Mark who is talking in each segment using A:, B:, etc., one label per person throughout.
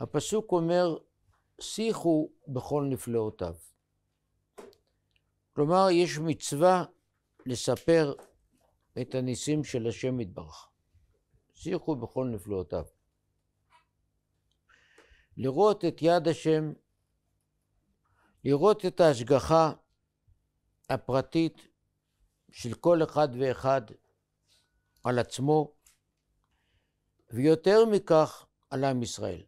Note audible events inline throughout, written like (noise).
A: הפסוק אומר, שיחו בכל נפלאותיו. כלומר, יש מצווה לספר את הניסים של השם יתברך. שיחו בכל נפלאותיו. לראות את יד השם, לראות את ההשגחה הפרטית של כל אחד ואחד על עצמו, ויותר מכך, על עם ישראל.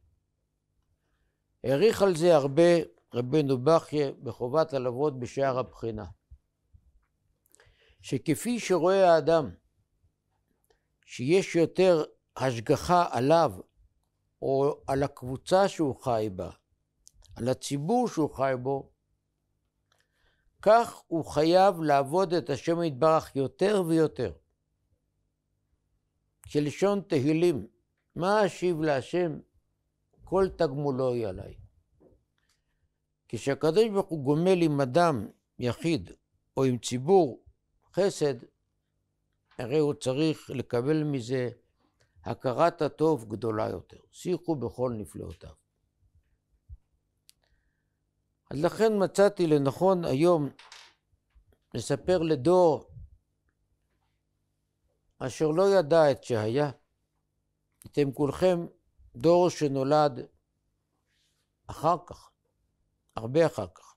A: העריך על זה הרבה רבנו בכיה בחובת הלוות בשער הבחינה. שכפי שרואה האדם שיש יותר השגחה עליו או על הקבוצה שהוא חי בה, על הציבור שהוא חי בו, כך הוא חייב לעבוד את השם יתברך יותר ויותר. כלשון תהילים, מה אשיב להשם כל תגמולו היא עליי. כשהקדוש ברוך הוא גומל עם אדם יחיד או עם ציבור חסד, הרי הוא צריך לקבל מזה הכרת הטוב גדולה יותר. שיחו בכל נפלאותיו. אז לכן מצאתי לנכון היום לספר לדור אשר לא ידע את שהיה. אתם כולכם דור שנולד אחר כך, הרבה אחר כך.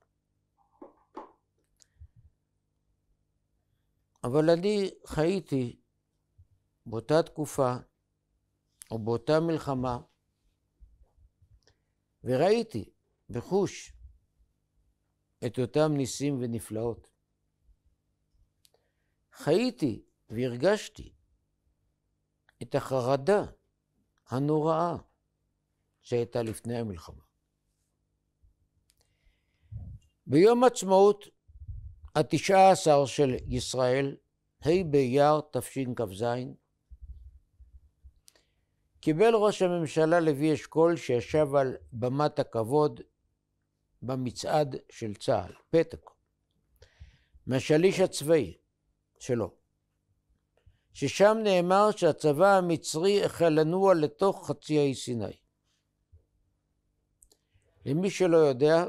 A: אבל אני חייתי באותה תקופה, או באותה מלחמה, וראיתי בחוש את אותם ניסים ונפלאות. חייתי והרגשתי את החרדה הנוראה שהייתה לפני המלחמה. ביום עצמאות התשעה עשר של ישראל, ה' באייר תשכ"ז, קיבל ראש הממשלה לוי אשכול, שישב על במת הכבוד במצעד של צה"ל, פתק, מהשליש הצבאי שלו, ששם נאמר שהצבא המצרי החל לנוע לתוך חצי האי סיני. למי שלא יודע,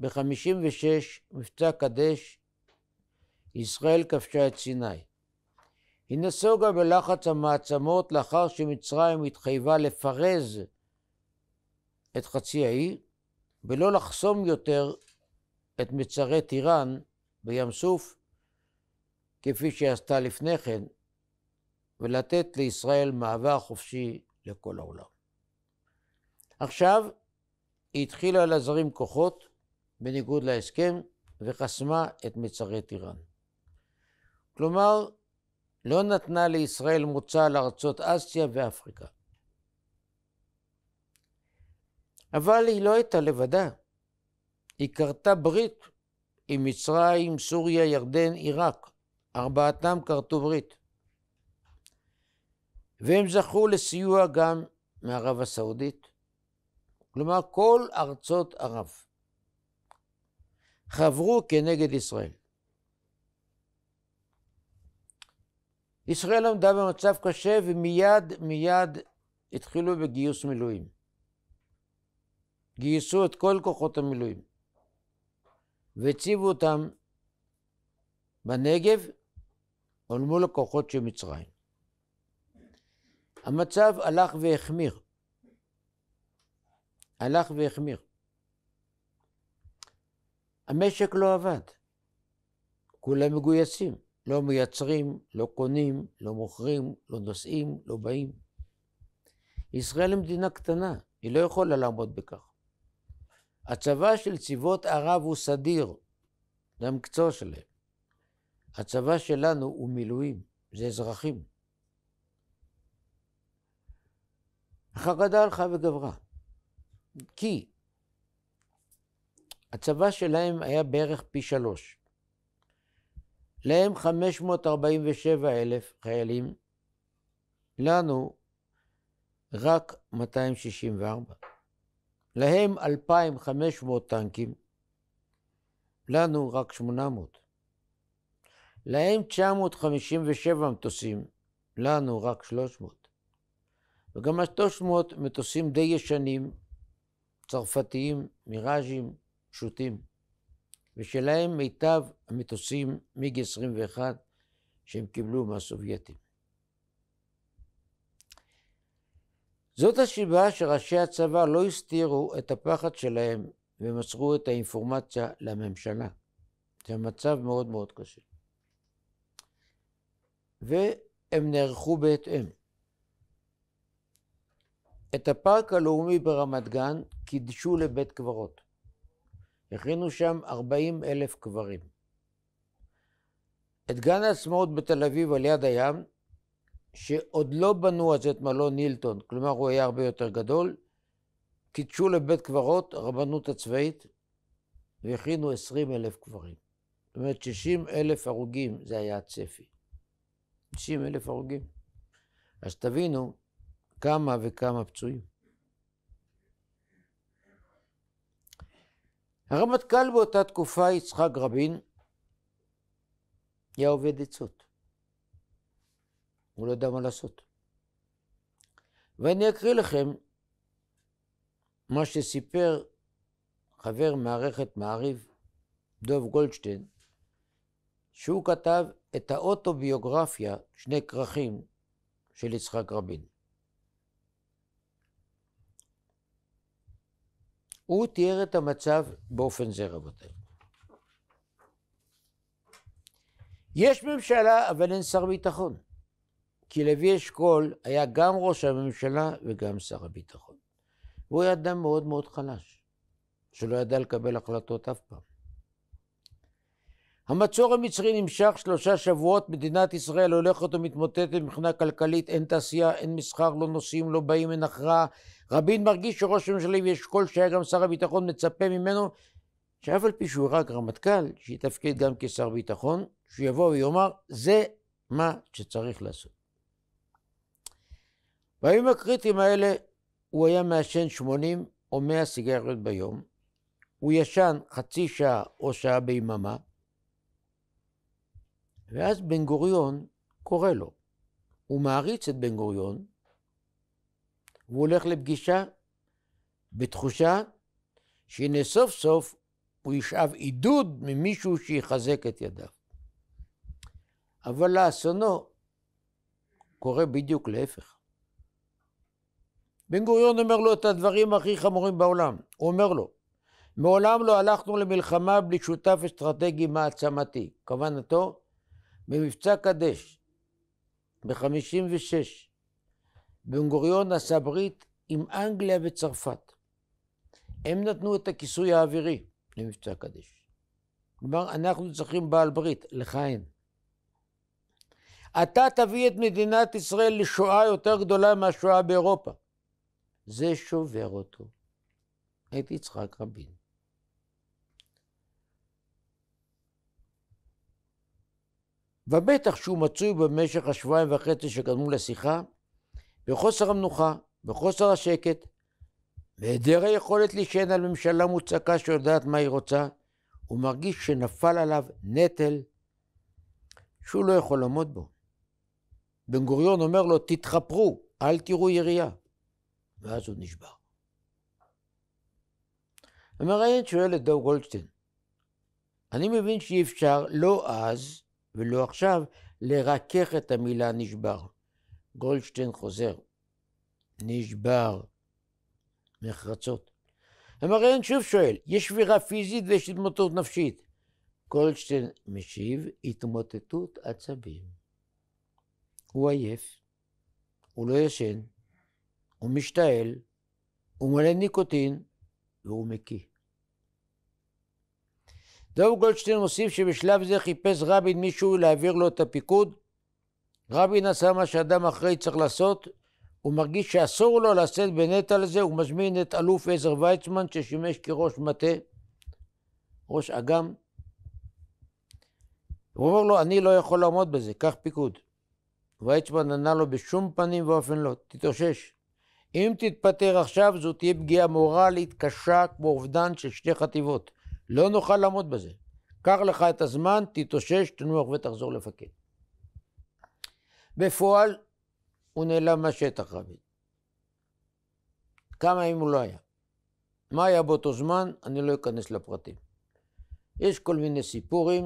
A: ב-56, מבצע קדש, ישראל כבשה את סיני. היא נסוגה בלחץ המעצמות לאחר שמצרים התחייבה לפרז את חצי האי ולא לחסום יותר את מצרי טיראן בים סוף כפי שעשתה לפני כן, ולתת לישראל מעבר חופשי לכל העולם. עכשיו, היא התחילה להזרים כוחות, בניגוד להסכם, וחסמה את מצרי טיראן. כלומר, לא נתנה לישראל מוצא לארצות אסיה ואפריקה. אבל היא לא הייתה לבדה. היא כרתה ברית עם מצרים, סוריה, ירדן, עיראק. ארבעתם כרתו ברית. והם זכו לסיוע גם מערב הסעודית, כלומר כל ארצות ערב חברו כנגד ישראל. ישראל עמדה במצב קשה ומיד מיד התחילו בגיוס מילואים. גייסו את כל כוחות המילואים והציבו אותם בנגב אבל מול הכוחות של מצרים. המצב הלך והחמיר. הלך והחמיר. המשק לא עבד. כולם מגויסים. לא מייצרים, לא קונים, לא מוכרים, לא נוסעים, לא באים. ישראל היא מדינה קטנה, היא לא יכולה לעמוד בכך. הצבא של צבאות ערב הוא סדיר, זה המקצוע שלהם. הצבא שלנו הוא מילואים, זה אזרחים. החרדה הלכה וגברה, כי הצבא שלהם היה בערך פי שלוש. להם 547 אלף חיילים, לנו רק 264. להם 2,500 טנקים, לנו רק 800. להם 957 מטוסים, לנו רק 300. וגם ה-300 מטוסים די ישנים, צרפתיים, מיראז'ים, פשוטים. ושלהם מיטב המטוסים מיג 21 שהם קיבלו מהסובייטים. זאת השיבה שראשי הצבא לא הסתירו את הפחד שלהם ומסרו את האינפורמציה לממשלה. זה מצב מאוד מאוד קשה. והם נערכו בהתאם. את הפארק הלאומי ברמת גן קידשו לבית קברות. הכינו שם 40 אלף קברים. את גן העצמאות בתל אביב על יד הים, שעוד לא בנו אז את מלון נילטון, כלומר הוא היה הרבה יותר גדול, קידשו לבית קברות, הרבנות הצבאית, והכינו 20 אלף קברים. זאת אומרת 60 אלף הרוגים זה היה הצפי. 90 אלף הרוגים. אז תבינו כמה וכמה פצועים. הרמטכ"ל באותה תקופה, יצחק רבין, היה עובד עצות. הוא לא יודע מה לעשות. ואני אקריא לכם מה שסיפר חבר מערכת מעריב, דוב גולדשטיין, שהוא כתב את האוטוביוגרפיה, שני כרכים, של יצחק רבין. הוא תיאר את המצב באופן זה, רבותיי. יש ממשלה, אבל אין שר ביטחון. כי לוי אשכול היה גם ראש הממשלה וגם שר הביטחון. והוא היה אדם מאוד מאוד חלש, שלא ידע לקבל החלטות אף פעם. המצור המצרי נמשך שלושה שבועות, מדינת ישראל הולכת ומתמוטטת מבחינה כלכלית, אין תעשייה, אין מסחר, לא נוסעים, לא באים, אין הכרעה. רבין מרגיש שראש הממשלה ואשכול, שהיה גם שר הביטחון, מצפה ממנו שאף על פי שהוא רק רמטכ"ל, שיתפקד גם כשר ביטחון, שיבוא ויאמר, זה מה שצריך לעשות. בימים הקריטיים האלה הוא היה מעשן 80 או 100 סיגריות ביום, הוא ישן חצי שעה או שעה ביממה, ואז בן גוריון קורא לו. הוא מעריץ את בן גוריון, והוא הולך לפגישה בתחושה שהנה סוף סוף הוא ישאב עידוד ממישהו שיחזק את ידיו. אבל לאסונו קורה בדיוק להפך. בן גוריון אומר לו את הדברים הכי חמורים בעולם. הוא אומר לו, מעולם לא הלכנו למלחמה בלי שותף אסטרטגי מעצמתי. כוונתו, במבצע קדש ב-56. בן גוריון עשה ברית עם אנגליה וצרפת. הם נתנו את הכיסוי האווירי למבצע קדש. כלומר, אנחנו צריכים בעל ברית, לך אין. אתה תביא את מדינת ישראל לשואה יותר גדולה מהשואה באירופה. זה שובר אותו, את יצחק רבין. ובטח שהוא מצוי במשך השבועיים וחצי שקדמו לשיחה, בחוסר המנוחה, בחוסר השקט, בהיעדר היכולת להישען על ממשלה מוצקה שיודעת מה היא רוצה, הוא מרגיש שנפל עליו נטל שהוא לא יכול לעמוד בו. בן גוריון אומר לו, תתחפרו, אל תראו ירייה. ואז הוא נשבר. המראיין שואל את דב גולדשטיין, אני מבין שאי אפשר, לא אז, ולא עכשיו, לרכך את המילה נשבר. גולדשטיין חוזר, נשבר נחרצות. המראיין שוב שואל, יש שבירה פיזית ויש התמוטטות נפשית. גולדשטיין משיב, התמוטטות עצבים. הוא עייף, הוא לא ישן, הוא משתעל, הוא מלא ניקוטין והוא מקיא. דב גולדשטיין מוסיף שבשלב זה חיפש רבין מישהו להעביר לו את הפיקוד. רבין עשה מה שאדם אחרי צריך לעשות, הוא מרגיש שאסור לו לשאת בנטל הזה, הוא מזמין את אלוף עזר ויצמן ששימש כראש מטה, ראש אג"ם. הוא אומר לו, אני לא יכול לעמוד בזה, קח פיקוד. ויצמן ענה לו בשום פנים ואופן לא, תתאושש. אם תתפטר עכשיו זו תהיה פגיעה מורלית קשה כמו אובדן של שתי חטיבות. לא נוכל לעמוד בזה. קח לך את הזמן, תתאושש, תנוח ותחזור לפקד. בפועל, הוא נעלם מהשטח רביד. כמה ימים הוא לא היה. מה היה באותו זמן, אני לא אכנס לפרטים. יש כל מיני סיפורים,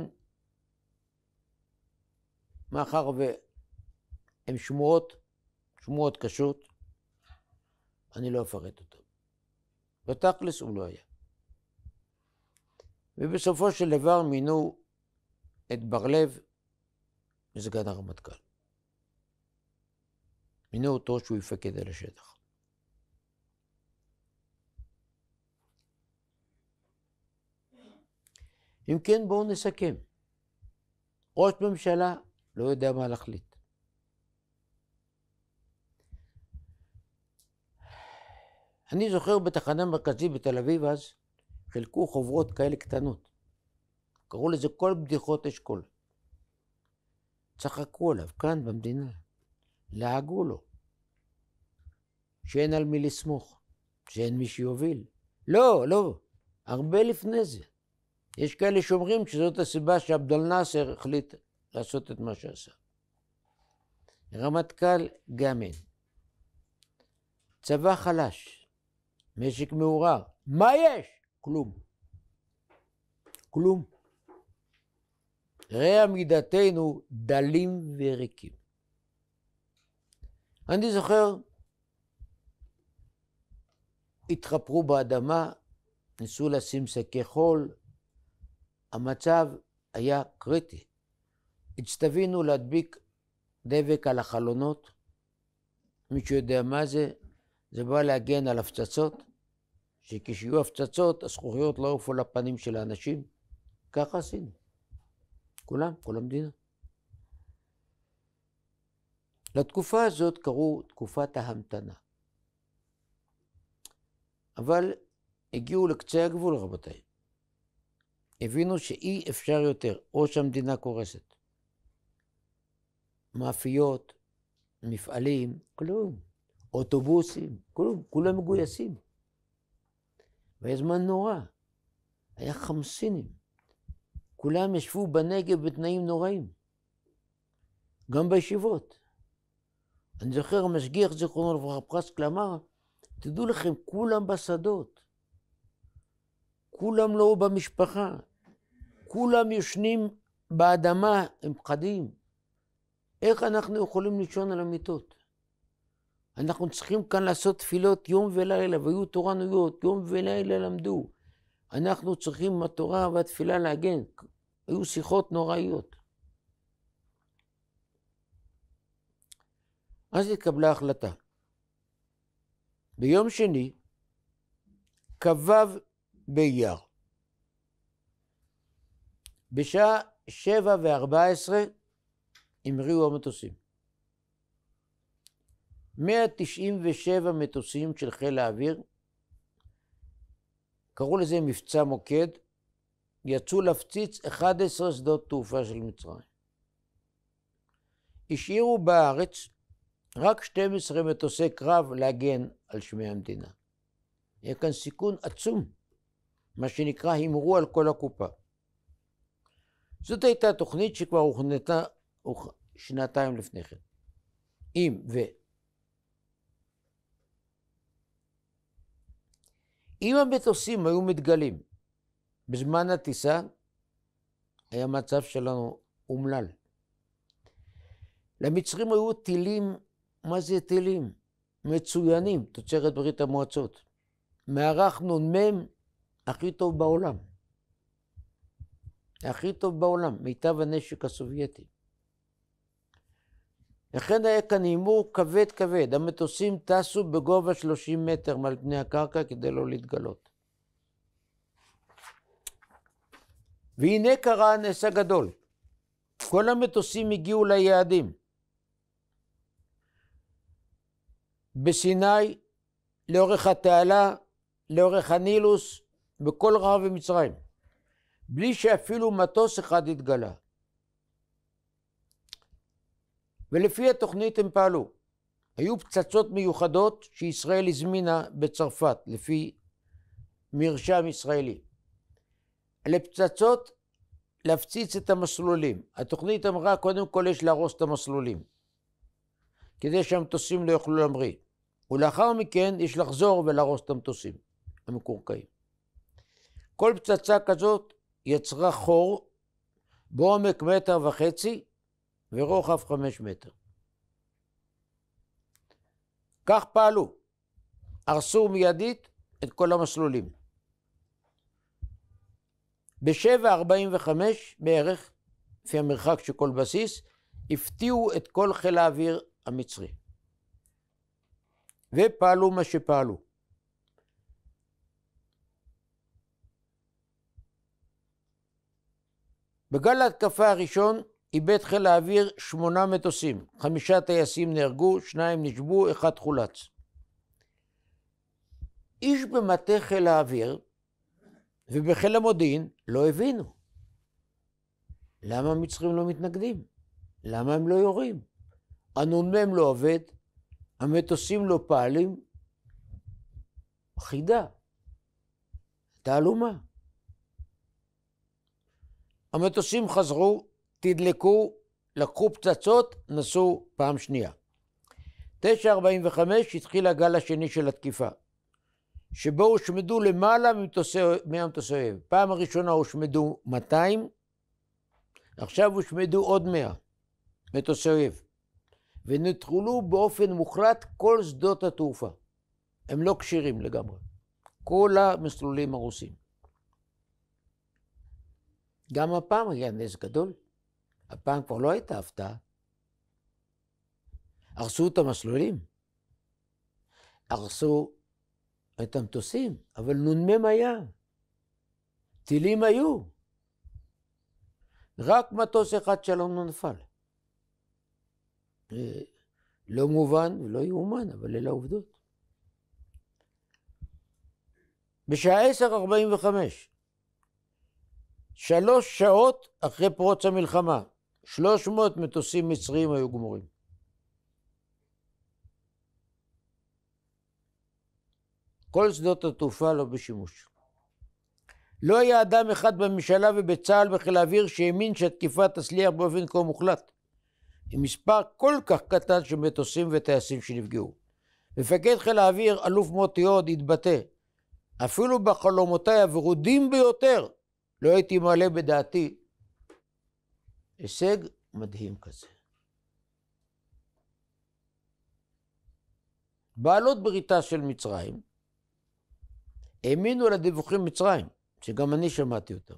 A: מאחר והן שמועות, שמועות קשות, אני לא אפרט אותן. בתכלס הוא לא היה. ובסופו של דבר מינו את בר-לב לסגן הרמטכ"ל. מינו אותו שהוא יפקד על השטח. אם כן, בואו נסכם. ראש ממשלה לא יודע מה להחליט. אני זוכר בתחנה מרכזית בתל אביב אז, חילקו חוברות כאלה קטנות. קראו לזה כל בדיחות אשכול. צחקו עליו כאן במדינה, לעגו לו, שאין על מי לסמוך, שאין מי שיוביל. לא, לא, הרבה לפני זה. יש כאלה שאומרים שזאת הסיבה שעבד אל נאסר החליט לעשות את מה שעשה. רמטכ"ל גם אין. צבא חלש, משק מעורר, מה יש? כלום. כלום. ראה מידתנו דלים וריקים. אני זוכר, התחפרו באדמה, ניסו לשים שקי חול, המצב היה קריטי. הצטווינו להדביק דבק על החלונות, מישהו יודע מה זה, זה בא להגן על הפצצות. שכשיהיו הפצצות, הזכוכיות לא עופו לפנים של האנשים. ככה עשינו. כולם, כל המדינה. לתקופה הזאת קראו תקופת ההמתנה. אבל הגיעו לקצה הגבול, רבותיי. הבינו שאי אפשר יותר, או שהמדינה קורסת. מאפיות, מפעלים, כלום. אוטובוסים, כלום. כולם מגויסים. והיה זמן נורא, היה חמסינים. כולם ישבו בנגב בתנאים נוראים, גם בישיבות. אני זוכר, המשגיח, זיכרונו לברכה, פרסקל אמר, תדעו לכם, כולם בשדות, כולם לא במשפחה, כולם ישנים באדמה עם פחדים. איך אנחנו יכולים לישון על המיטות? אנחנו צריכים כאן לעשות תפילות יום ולילה, והיו תורנויות, יום ולילה למדו. אנחנו צריכים עם התורה והתפילה להגן. היו שיחות נוראיות. אז התקבלה החלטה. ביום שני, כ"ו באייר, בשעה שבע וארבע עשרה המריאו המטוסים. 197 מטוסים של חיל האוויר, קראו לזה מבצע מוקד, יצאו להפציץ 11 שדות תעופה של מצרים. השאירו בארץ רק 12 מטוסי קרב להגן על שמי המדינה. היה כאן סיכון עצום, מה שנקרא הימרו על כל הקופה. זאת הייתה תוכנית שכבר הוכנתה שנתיים לפני כן. אם, ו... אם המטוסים היו מתגלים בזמן הטיסה, היה מצב שלנו אומלל. למצרים היו טילים, מה זה טילים? מצוינים, תוצרת ברית המועצות. מערך נ"מ הכי טוב בעולם. הכי טוב בעולם, מיטב הנשק הסובייטי. לכן היה כאן הימור כבד כבד. המטוסים טסו בגובה 30 מטר מעל פני הקרקע כדי לא להתגלות. והנה קרה הנס הגדול. כל המטוסים הגיעו ליעדים. בסיני, לאורך התעלה, לאורך הנילוס, בכל רחבי מצרים. בלי שאפילו מטוס אחד התגלה. ולפי התוכנית הם פעלו. היו פצצות מיוחדות שישראל הזמינה בצרפת, לפי מרשם ישראלי. לפצצות להפציץ את המסלולים. התוכנית אמרה, קודם כל יש להרוס את המסלולים, כדי שהמטוסים לא יוכלו להמריא. ולאחר מכן יש לחזור ולהרוס את המטוסים המקורקעים. כל פצצה כזאת יצרה חור בעומק מטר וחצי, ורוחב חמש מטר. כך פעלו, הרסו מיידית את כל המסלולים. ב-7.45 בערך, לפי המרחק של כל בסיס, הפתיעו את כל חיל האוויר המצרי. ופעלו מה שפעלו. בגל ההתקפה הראשון איבד חיל האוויר שמונה מטוסים, חמישה טייסים נהרגו, שניים נשבו, אחד חולץ. איש במטה חיל האוויר ובחיל המודיעין לא הבינו. למה המצרים לא מתנגדים? למה הם לא יורים? הנ"מ לא עובד, המטוסים לא פעלים. חידה, תעלומה. המטוסים חזרו, תדלקו, לקחו פצצות, נסעו פעם שנייה. 9.45 התחיל הגל השני של התקיפה, שבו הושמדו למעלה מהמטוסי אויב. פעם הראשונה הושמדו 200, עכשיו הושמדו עוד 100 מטוסי אויב, ונטרלו באופן מוחלט כל שדות התעופה. הם לא כשירים לגמרי. כל המסלולים הרוסים. גם הפעם היה נס גדול. הפעם כבר לא הייתה הפתעה. הרסו את המסלולים, הרסו את המטוסים, אבל נ"מ היה, טילים היו. רק מטוס אחד שלום לא נפל. אה, לא מובן ולא יאומן, אבל אלה העובדות. בשעה 10:45, שלוש שעות אחרי פרוץ המלחמה, 300 מטוסים מצריים היו גמורים. כל שדות התעופה לא בשימוש. לא היה אדם אחד בממשלה ובצה"ל ובחיל האוויר שהאמין שהתקיפה תצליח באופן כה מוחלט, עם מספר כל כך קטן של מטוסים וטייסים שנפגעו. מפקד חיל האוויר, אלוף מוטי הוד, התבטא, אפילו בחלומותיי הוורודים ביותר לא הייתי מעלה בדעתי הישג מדהים כזה. בעלות בריתה של מצרים האמינו לדיווחים מצרים, שגם אני שמעתי אותם.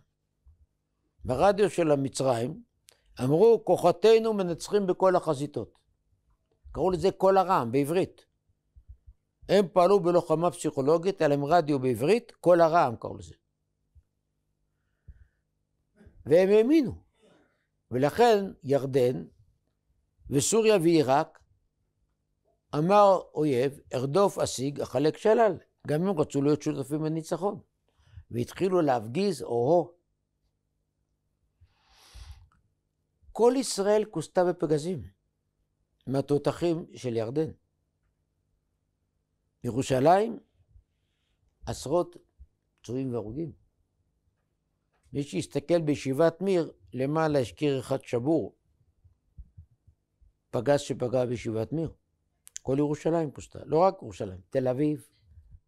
A: ברדיו של המצרים אמרו, כוחותינו מנצחים בכל החזיתות. קראו לזה קול הרעם בעברית. הם פעלו בלוחמה פסיכולוגית, היה להם רדיו בעברית, קול הרעם קראו לזה. והם האמינו. ולכן ירדן וסוריה ועיראק אמר אויב, ארדוף אשיג, אחלק שלל. גם הם רצו להיות שותפים לניצחון. והתחילו להפגיז, או-הו. כל ישראל כוסתה בפגזים מהתותחים של ירדן. ירושלים, עשרות פצועים והרוגים. מי שיסתכל בישיבת מיר, למעלה יש קיר אחד שבור, פגז שפגע בישיבת מיר. כל ירושלים פושטה, לא רק ירושלים, תל אביב,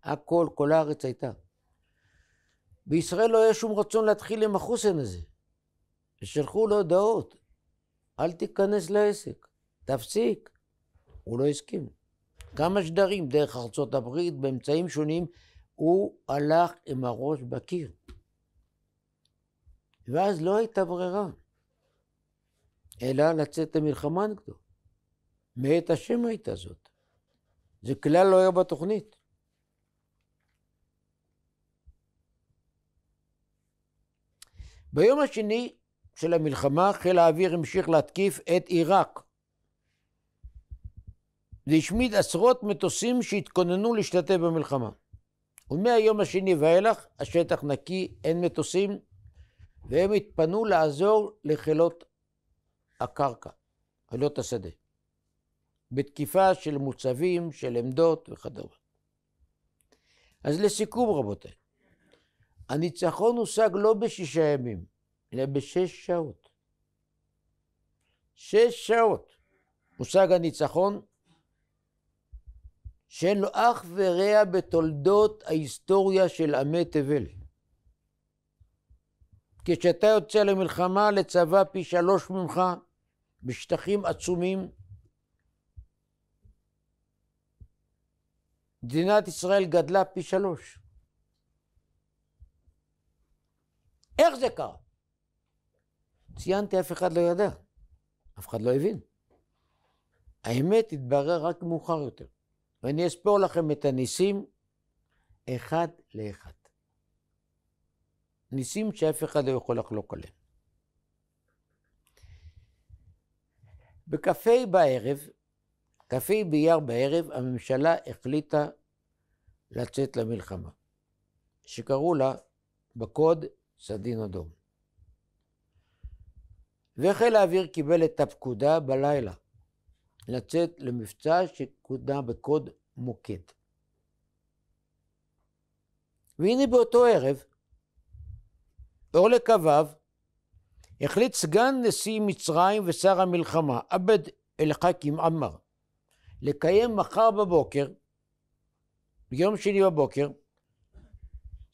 A: הכל, כל הארץ הייתה. בישראל לא היה שום רצון להתחיל עם החוסן הזה. ושלחו לו הודעות, אל תיכנס לעסק, תפסיק. הוא לא הסכים. כמה שדרים דרך ארצות הברית, באמצעים שונים, הוא הלך עם הראש בקיר. ואז לא הייתה ברירה, אלא לצאת למלחמה נגדו. מעת השם הייתה זאת. זה כלל לא היה בתוכנית. ביום השני של המלחמה חיל האוויר המשיך להתקיף את עיראק והשמיד עשרות מטוסים שהתכוננו להשתתף במלחמה. ומהיום השני ואילך השטח נקי, אין מטוסים, והם התפנו לעזור לחילות הקרקע, חילות השדה, בתקיפה של מוצבים, של עמדות וכדומה. אז לסיכום, רבותיי, הניצחון הושג לא בשישה ימים, אלא בשש שעות. שש שעות הושג הניצחון שאין לו אח ורע בתולדות ההיסטוריה של עמי תבל. כשאתה יוצא למלחמה לצבא פי שלוש ממך, בשטחים עצומים, מדינת ישראל גדלה פי שלוש. איך זה קרה? ציינתי, אף אחד לא ידע, אף אחד לא הבין. האמת התברר רק מאוחר יותר, ואני אספור לכם את הניסים אחד לאחד. ניסים שאף אחד לא יכול לחלוק עליהם. בקפה בערב, קפה באייר בערב, הממשלה החליטה לצאת למלחמה, שקראו לה בקוד סדין אדום. וחיל האוויר קיבל את הפקודה בלילה לצאת למבצע שקודם בקוד מוקד. והנה באותו ערב, או לקוויו, החליט סגן נשיא מצרים ושר המלחמה, עבד אל-חכים עמר לקיים מחר בבוקר, ביום שני בבוקר,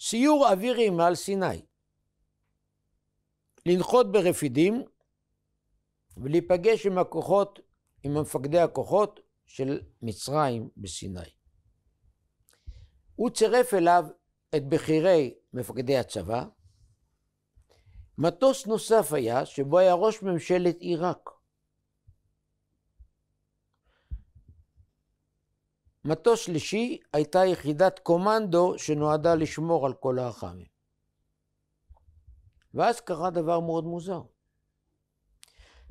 A: סיור אווירי מעל סיני. לנחות ברפידים ולהיפגש עם הכוחות, עם מפקדי הכוחות של מצרים בסיני. הוא צירף אליו את בכירי מפקדי הצבא, מטוס נוסף היה, שבו היה ראש ממשלת עיראק. מטוס שלישי הייתה יחידת קומנדו שנועדה לשמור על כל האח"מים. ואז קרה דבר מאוד מוזר.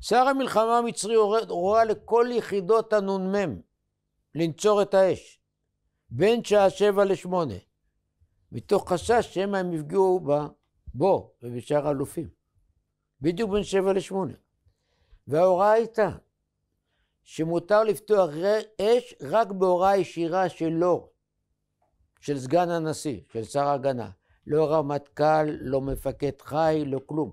A: שר המלחמה המצרי הורה לכל יחידות הנ"מ לנצור את האש בין שעה שבע לשמונה, מתוך חשש שמא הם יפגעו בו ובשאר האלופים. בדיוק בין שבע לשמונה. וההוראה הייתה שמותר לפתוח אש רק בהוראה ישירה שלו, של סגן הנשיא, של שר ההגנה. לא רמטכ"ל, לא מפקד חי, לא כלום.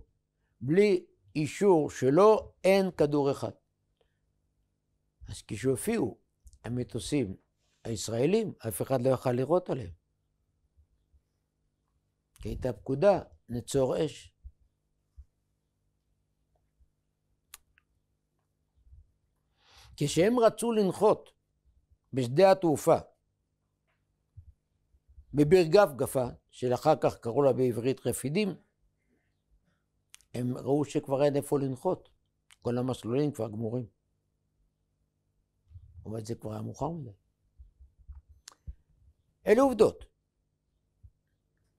A: בלי אישור שלו אין כדור אחד. אז כשהופיעו המטוסים הישראלים, אף אחד לא יכל לירות עליהם. כי הייתה פקודה נצור אש. כשהם רצו לנחות בשדה התעופה בביר גפגפה, שלאחר כך קראו לה בעברית רפידים, הם ראו שכבר אין איפה לנחות. כל המסלולים כבר גמורים. אבל זה כבר היה מאוחר מדי. אלה עובדות.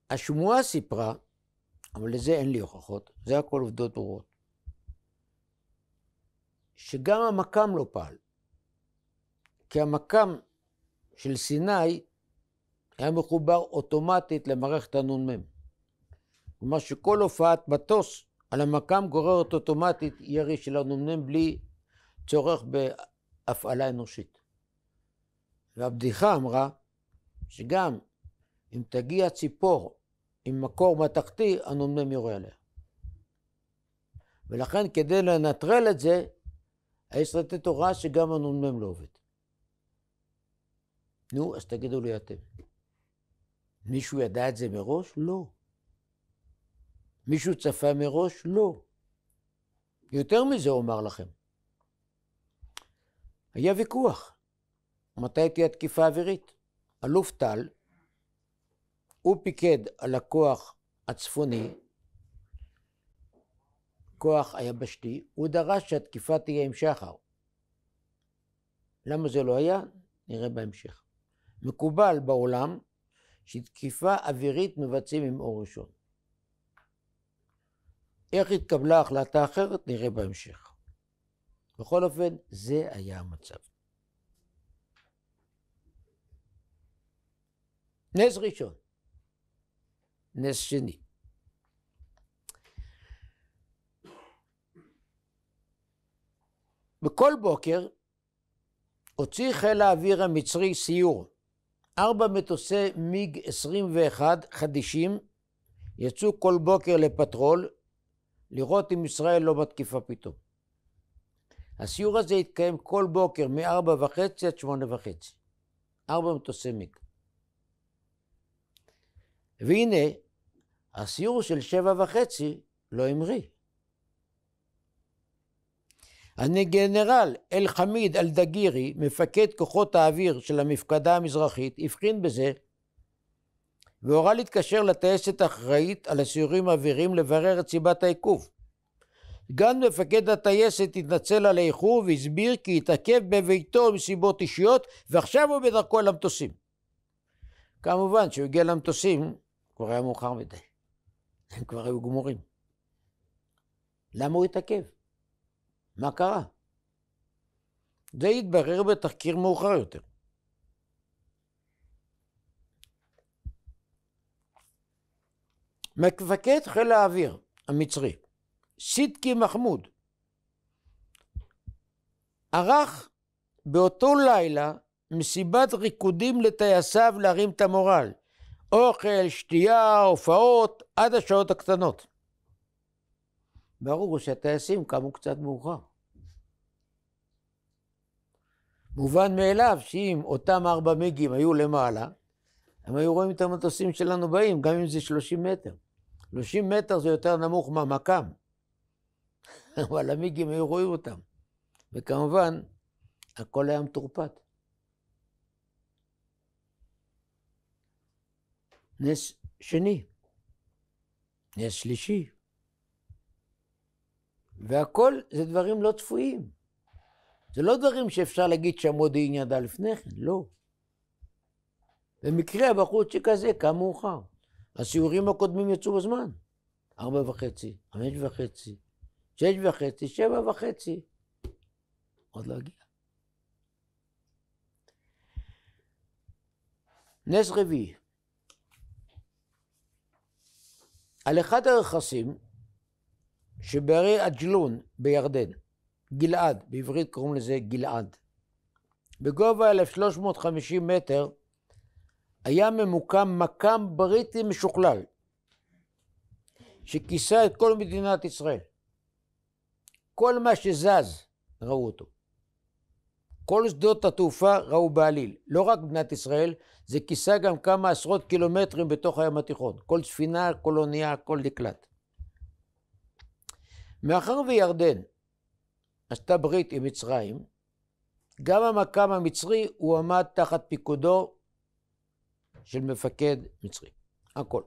A: השמועה סיפרה אבל לזה אין לי הוכחות, זה הכל עובדות ברורות. שגם המקם לא פעל, כי המקם של סיני היה מחובר אוטומטית למערכת הנ"מ. כלומר שכל הופעת מטוס על המקם גוררת אוטומטית ירי של הנ"מ בלי צורך בהפעלה אנושית. והבדיחה אמרה שגם אם תגיע ציפור עם מקור מתכתי, הנ"מ יורה עליה. ולכן כדי לנטרל את זה, יש לתת הוראה שגם הנ"מ לא עובד. נו, אז תגידו לי אתם. מישהו ידע את זה מראש? לא. מישהו צפה מראש? לא. יותר מזה אומר לכם. היה ויכוח. מתי תהיה התקיפה האווירית? אלוף טל, הוא פיקד על הכוח הצפוני, כוח היבשתי, הוא דרש שהתקיפה תהיה עם שחר. למה זה לא היה? נראה בהמשך. מקובל בעולם שתקיפה אווירית מבצעים עם אור ראשון. איך התקבלה החלטה אחרת? נראה בהמשך. בכל אופן, זה היה המצב. נס ראשון. נס שני. בכל בוקר הוציא חיל האוויר המצרי סיור. ארבע מטוסי מיג 21 חדישים יצאו כל בוקר לפטרול לראות אם ישראל לא מתקיפה פתאום. הסיור הזה התקיים כל בוקר מ-4.5 עד 8.5. ארבע מטוסי מיג. והנה, הסיור של שבע וחצי לא המריא. הגנרל אל-חמיד אל-דגירי, מפקד כוחות האוויר של המפקדה המזרחית, הבחין בזה והורה להתקשר לטייסת האחראית על הסיורים האוויריים לברר את סיבת העיכוב. גם מפקד הטייסת התנצל על האיחור והסביר כי התעכב בביתו מסיבות אישיות ועכשיו הוא בדרכו אל המטוסים. כמובן, שהוא הגיע למטוסים, כבר היה מאוחר מדי. (laughs) הם כבר היו גמורים. למה הוא התעכב? מה קרה? זה התברר בתחקיר מאוחר יותר. מפקד חיל האוויר המצרי, סידקי מחמוד, ערך באותו לילה מסיבת ריקודים לטייסיו להרים את המורל. אוכל, שתייה, הופעות, עד השעות הקטנות. ברור שהטייסים קמו קצת מאוחר. מובן מאליו שאם אותם ארבע מגים היו למעלה, הם היו רואים את המטוסים שלנו באים, גם אם זה 30 מטר. 30 מטר זה יותר נמוך מהמקם, (laughs) אבל המיגים היו רואים אותם. וכמובן, הכל היה מטורפד. נס שני, נס שלישי. והכל זה דברים לא צפויים. זה לא דברים שאפשר להגיד שהמודיעין ידע לפני כן, לא. במקרה הבחור שכזה קם מאוחר. הסיורים הקודמים יצאו בזמן. ארבע וחצי, חמש וחצי, שש וחצי, שבע וחצי. עוד לא הגיע. נס רביעי, על אחד הרכסים שבערי הג'לון בירדן, גלעד, בעברית קוראים לזה גלעד, בגובה 1,350 מטר היה ממוקם מקם בריטי משוכלל שכיסה את כל מדינת ישראל. כל מה שזז ראו אותו. כל שדות התעופה ראו בעליל, לא רק מדינת ישראל, זה כיסה גם כמה עשרות קילומטרים בתוך הים התיכון. כל ספינה, כל אונייה, כל דקלת. מאחר וירדן עשתה ברית עם מצרים, גם המקם המצרי הוא עמד תחת פיקודו של מפקד מצרי. הכל.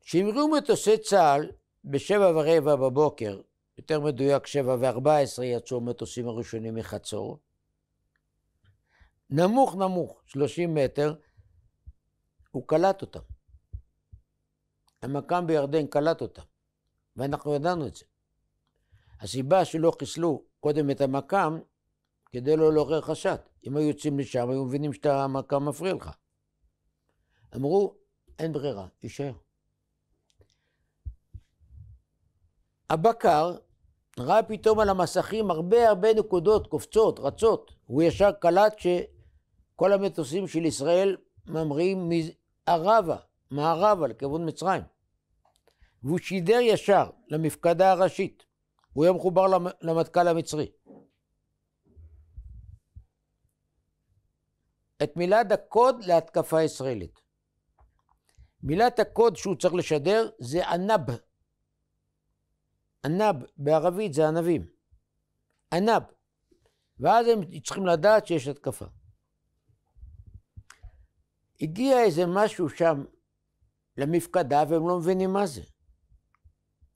A: כשהמריאו מטוסי צה"ל בשבע ורבע בבוקר, יותר מדויק שבע וארבע עשרה יצאו המטוסים הראשונים מחצור, נמוך נמוך, 30 מטר, הוא קלט אותם. המקם בירדן קלט אותם, ואנחנו ידענו את זה. הסיבה שלא חיסלו קודם את המקם, כדי לא לעורר חשד. אם היו יוצאים לשם, היו מבינים שהמקם מפריע לך. אמרו, אין ברירה, יישאר. הבקר ראה פתאום על המסכים הרבה הרבה נקודות קופצות, רצות. הוא ישר קלט ש... כל המטוסים של ישראל ממריאים מערבה, מערבה, לכיוון מצרים. והוא שידר ישר למפקדה הראשית. הוא היה מחובר למטכ"ל המצרי. את מילת הקוד להתקפה ישראלית. מילת הקוד שהוא צריך לשדר זה ענב. ענב בערבית זה ענבים. ענב. ואז הם צריכים לדעת שיש התקפה. הגיע איזה משהו שם למפקדה והם לא מבינים מה זה.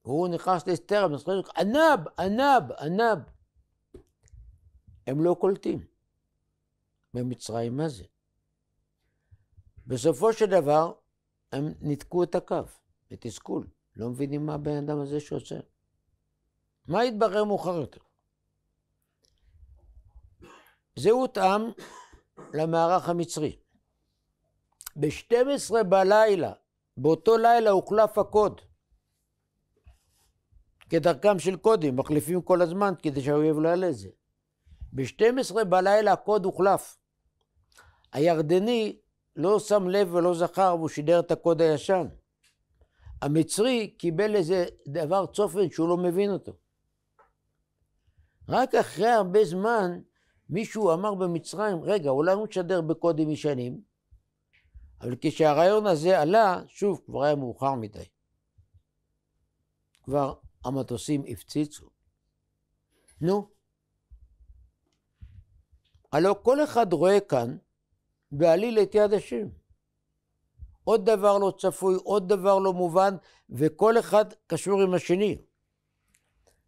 A: והוא נכנס להיסטריה, ענב, ענב, ענב. הם לא קולטים. במצרים מה זה? בסופו של דבר, הם ניתקו את הקו, בתסכול. לא מבינים מה הבן אדם הזה שעושה. מה יתברר מאוחר יותר? זה הותאם למערך המצרי. ב-12 בלילה, באותו לילה הוחלף הקוד. כדרכם של קודים, מחליפים כל הזמן כדי שהאויב לא יעלה את זה. ב-12 בלילה הקוד הוחלף. הירדני לא שם לב ולא זכר והוא שידר את הקוד הישן. המצרי קיבל איזה דבר צופן שהוא לא מבין אותו. רק אחרי הרבה זמן מישהו אמר במצרים, רגע, אולי הוא משדר בקודים ישנים? אבל כשהרעיון הזה עלה, שוב, כבר היה מאוחר מדי. כבר המטוסים הפציצו. נו. הלא כל אחד רואה כאן בעליל את יד השם. עוד דבר לא צפוי, עוד דבר לא מובן, וכל אחד קשור עם השני.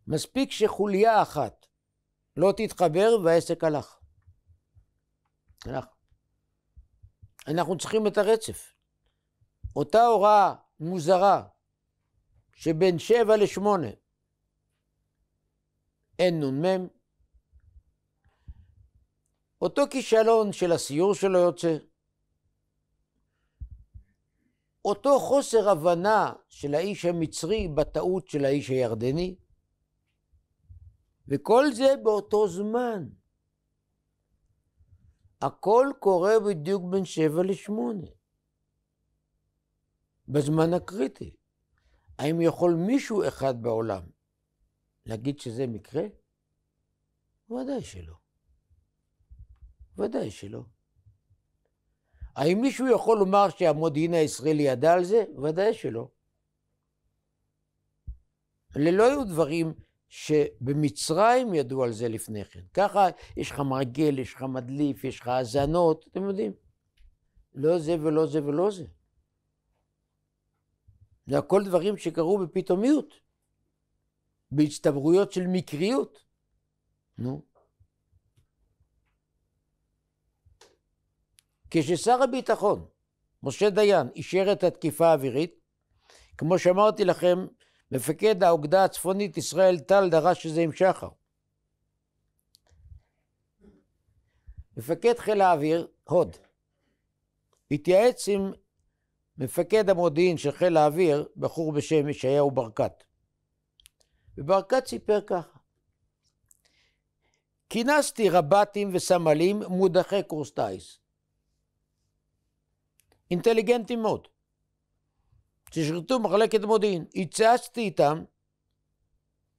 A: מספיק שחוליה אחת לא תתחבר והעסק הלך. הלך. אנחנו צריכים את הרצף. אותה הוראה מוזרה שבין שבע לשמונה אין נ"מ, אותו כישלון של הסיור שלו יוצא, אותו חוסר הבנה של האיש המצרי בטעות של האיש הירדני, וכל זה באותו זמן. הכל קורה בדיוק בין שבע לשמונה, בזמן הקריטי. האם יכול מישהו אחד בעולם להגיד שזה מקרה? ודאי שלא. ודאי שלא. האם מישהו יכול לומר שהמודיעין הישראלי ידע על זה? ודאי שלא. אלה לא היו דברים שבמצרים ידעו על זה לפני כן. ככה יש לך מעגל, יש לך מדליף, יש לך האזנות, אתם יודעים. לא זה ולא זה ולא זה. זה הכל דברים שקרו בפתאומיות, בהצטברויות של מקריות. נו. כששר הביטחון, משה דיין, אישר את התקיפה האווירית, כמו שאמרתי לכם, מפקד האוגדה הצפונית ישראל טל דרש שזה עם שחר. מפקד חיל האוויר, הוד, התייעץ עם מפקד המודיעין של חיל האוויר, בחור בשם ישעיהו ברקת. וברקת סיפר ככה: כינסתי רב"טים וסמלים מודחי קורס טיס. אינטליגנטים מאוד. ששירתו מחלקת מודיעין. הצעצתי איתם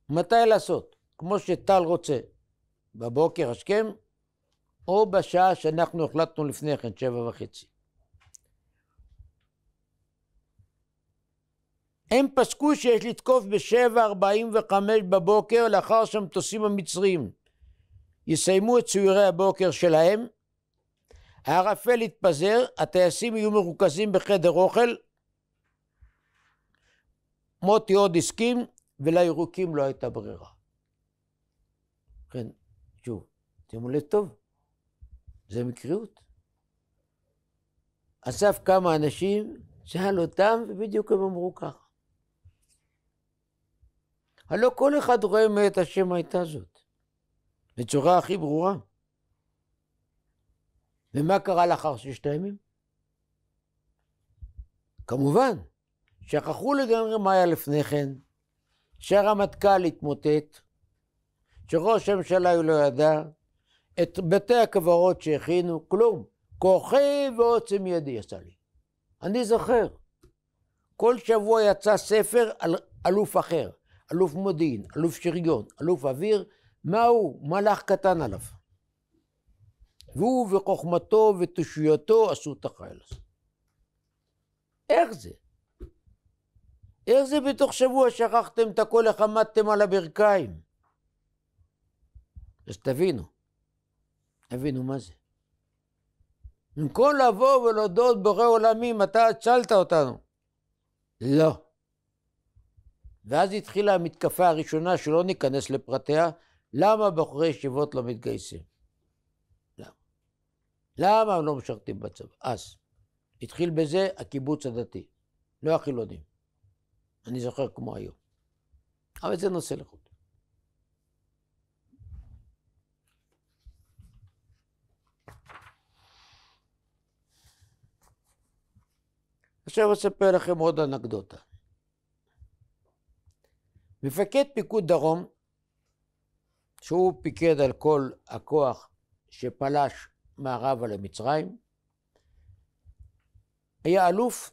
A: מתי לעשות, כמו שטל רוצה, בבוקר השכם, או בשעה שאנחנו החלטנו לפני כן, שבע וחצי. הם פסקו שיש לתקוף ב-7.45 בבוקר לאחר שהמטוסים המצרים יסיימו את ציורי הבוקר שלהם, הערפל יתפזר, הטייסים יהיו מרוכזים בחדר אוכל, מוטי עוד הסכים, ולירוקים לא הייתה ברירה. כן, שוב, שימו לב טוב, זה מקריות. אסף כמה אנשים, שאל אותם, ובדיוק הם אמרו ככה. הלא כל אחד רואה מאת השם הייתה זאת, בצורה הכי ברורה. ומה קרה לאחר ששת הימים? כמובן, שכחו לגמרי מה היה לפני כן, שהרמטכ"ל התמוטט, שראש הממשלה הוא לא ידע, את בתי הקברות שהכינו, כלום. כוחי ועוצם ידי יצא לי. אני זוכר. כל שבוע יצא ספר על אלוף אחר, אלוף מודיעין, אלוף שריון, אלוף אוויר, מה הוא? מלאך קטן עליו. והוא וחוכמתו ותושיותו עשו את החייל הזה. איך זה? איך זה בתוך שבוע שכחתם את הכל, איך עמדתם על הברכיים? אז תבינו, תבינו מה זה. במקום לבוא ולהודות בורא עולמים, אתה הצלת אותנו. לא. ואז התחילה המתקפה הראשונה, שלא ניכנס לפרטיה, למה בחורי ישיבות לא מתגייסים? למה? למה הם לא משרתים בצבא? אז. התחיל בזה הקיבוץ הדתי, לא החילונים. אני זוכר כמו היום. אבל זה נושא לחוד. עכשיו אספר לכם עוד אנקדוטה. מפקד פיקוד דרום, שהוא פיקד על כל הכוח שפלש מערבה למצרים, היה אלוף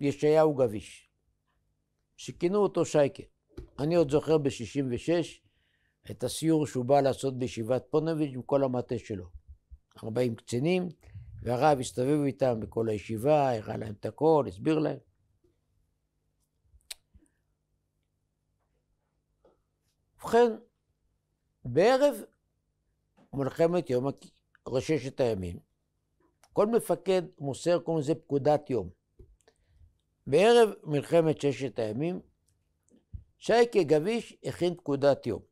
A: ישעיהו גביש. שכינו אותו שייקה. אני עוד זוכר ב-66 את הסיור שהוא בא לעשות בישיבת פונוביץ' עם כל המטה שלו. 40 קצינים, והרב הסתובב איתם בכל הישיבה, הראה להם את הכל, הסביר להם. ובכן, בערב מלחמת יום, ששת הימים, כל מפקד מוסר קוראים לזה פקודת יום. בערב מלחמת ששת הימים, שייקה גביש הכין פקודת יום.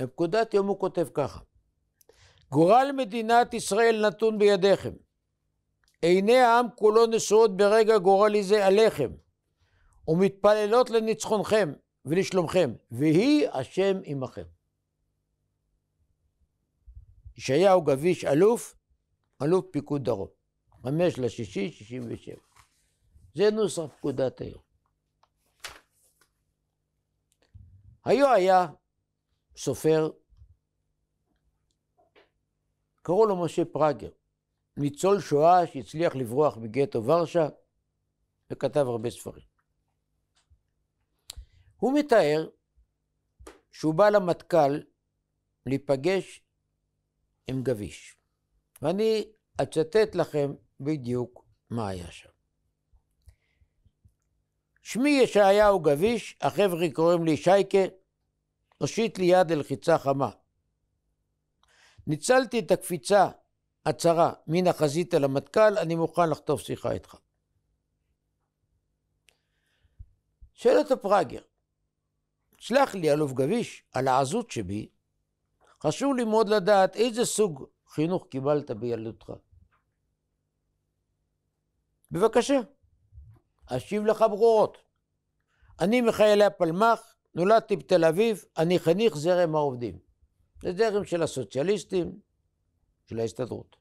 A: בפקודת יום הוא כותב ככה: גורל מדינת ישראל נתון בידיכם. עיני העם כולו נשואות ברגע גורלי זה עליכם, ומתפללות לניצחונכם ולשלומכם, ויהי השם עמכם. ישעיהו גביש אלוף, אלוף פיקוד דרום, חמש לשישי, שישים ושבע. זה נוסח פקודת היום. היו היה סופר, קראו לו משה פראגר, ניצול שואה שהצליח לברוח מגטו ורשה וכתב הרבה ספרים. הוא מתאר שהוא בא למטכ"ל להיפגש עם גביש. ואני אצטט לכם בדיוק מה היה שם. שמי ישעיהו גביש, החבר'ה קוראים לי שייקה, הושיט לי יד ללחיצה חמה. ניצלתי את הקפיצה הצרה מן החזית אל המטכ"ל, אני מוכן לחטוף שיחה איתך. שואל אותו פראגר, סלח לי אלוף גביש על העזות שבי, חשוב לי מאוד לדעת איזה סוג חינוך קיבלת בילדותך. בבקשה. אשיב לך ברורות. אני מחיילי הפלמ"ח, נולדתי בתל אביב, אני חניך זרם העובדים. זה זרם של הסוציאליסטים, של ההסתדרות.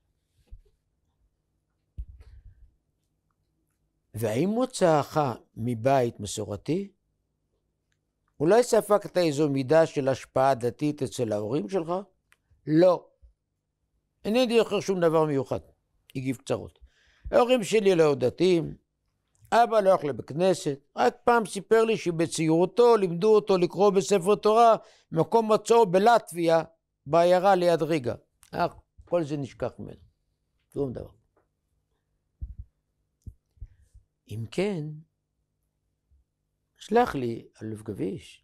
A: והאם מוצאך מבית מסורתי? אולי ספגת איזו מידה של השפעה דתית אצל ההורים שלך? לא. אינני זוכר שום דבר מיוחד. הגיב קצרות. ההורים שלי לא דתיים, אבא לא הולך לבית כנסת, רק פעם סיפר לי שבצעירותו לימדו אותו לקרוא בספר תורה, מקום מצאו בלטביה, בעיירה ליד ריגה. אך, אה, כל זה נשכח ממנו. שום דבר. אם כן, שלח לי אלוף גביש.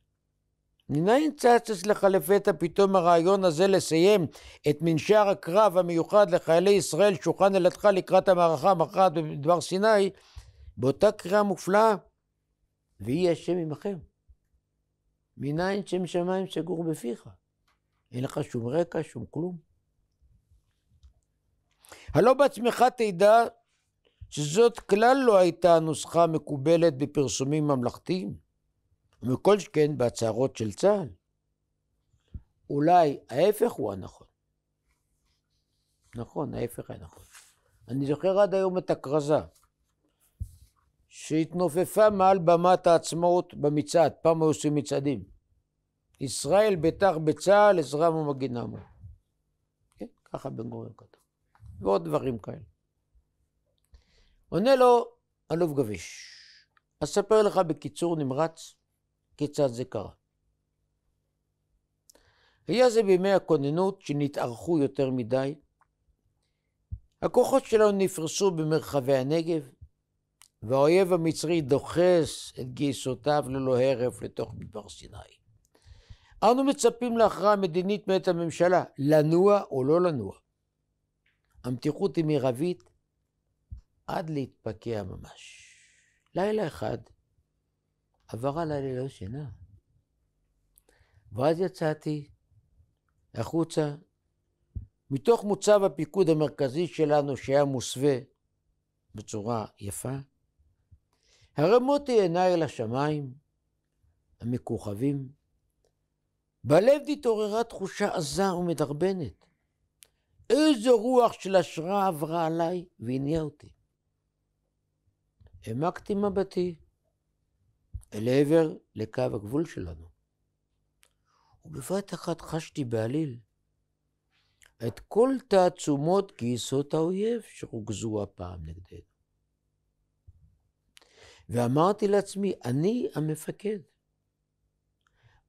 A: מניין צץ אצלך לפתע פתאום הרעיון הזה לסיים את מנשר הקרב המיוחד לחיילי ישראל שהוכן על ידך לקראת המערכה המחרת בדבר סיני באותה קריאה מופלאה, ויהי השם עמכם. מניין שם שמיים שגור בפיך? אין לך שום רקע, שום כלום. הלא בעצמך תדע שזאת כלל לא הייתה הנוסחה המקובלת בפרסומים ממלכתיים, ומכל שכן בהצהרות של צה"ל. אולי ההפך הוא הנכון. נכון, ההפך הנכון. אני זוכר עד היום את הכרזה. שהתנופפה מעל במת העצמאות במצעד, פעם היו עושים מצעדים. ישראל בטח בצה"ל, עזרם ומגינם. כן, ככה בן גוריון כתב. ועוד דברים כאלה. עונה לו אלוף גביש, אספר לך בקיצור נמרץ כיצד זה קרה. היה זה בימי הכוננות שנתארכו יותר מדי. הכוחות שלנו נפרסו במרחבי הנגב, והאויב המצרי דוחס את גייסותיו ללא הרף לתוך מדבר סיני. אנו מצפים להכרעה מדינית מאת הממשלה, לנוע או לא לנוע. המתיחות היא מרבית עד להתפקע ממש. לילה אחד עבר עליי ללא שינה, ואז יצאתי החוצה מתוך מוצב הפיקוד המרכזי שלנו, שהיה מוסווה בצורה יפה, הרמותי עיניי אל השמיים המכוכבים. בלב התעוררה תחושה עזה ומדרבנת. איזו רוח של השראה עברה עליי והניעה אותי. העמקתי מבטי אל עבר לקו הגבול שלנו, ובבת אחת חשתי בעליל את כל תעצומות גייסות האויב שרוכזו הפעם נגדנו. ואמרתי לעצמי, אני המפקד.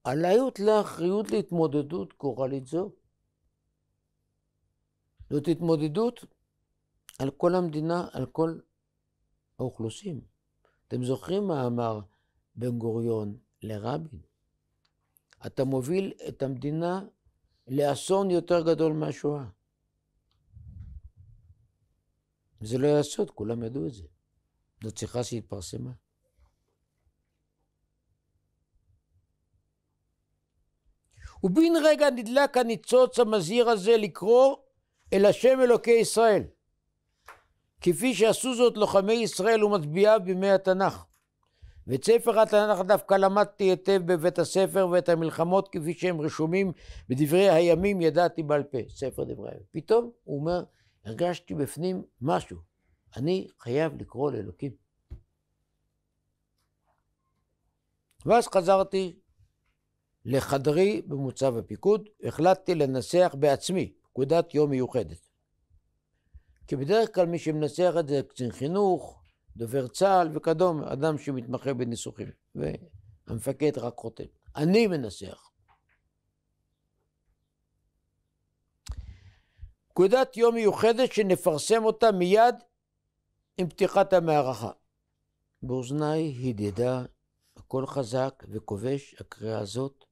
A: עליי הוטלה אחריות להתמודדות גורלית זו. זאת התמודדות על כל המדינה, על כל האוכלוסין. אתם זוכרים מה אמר בן גוריון לרבין? אתה מוביל את המדינה לאסון יותר גדול מהשואה. זה לא יעשות, כולם ידעו את זה. זאת שיחה שהתפרסמה. ובן רגע נדלק הניצוץ המזהיר הזה לקרוא אל השם אלוקי ישראל, כפי שעשו זאת לוחמי ישראל ומצביעיו בימי התנ"ך. ואת ספר התנ"ך דווקא למדתי היטב בבית הספר ואת המלחמות כפי שהם רשומים בדברי הימים ידעתי בעל פה, ספר דברי הימים. פתאום, הוא אומר, הרגשתי בפנים משהו. אני חייב לקרוא לאלוקים. ואז חזרתי לחדרי במוצב הפיקוד, החלטתי לנסח בעצמי פקודת יום מיוחדת. כי בדרך כלל מי שמנסח את זה זה קצין חינוך, דובר צה"ל וכדומה, אדם שמתמחה בניסוחים, והמפקד רק חותם. אני מנסח. פקודת יום מיוחדת שנפרסם אותה מיד עם פתיחת המערכה. באוזניי הדהדה הקול חזק וכובש הקריאה הזאת,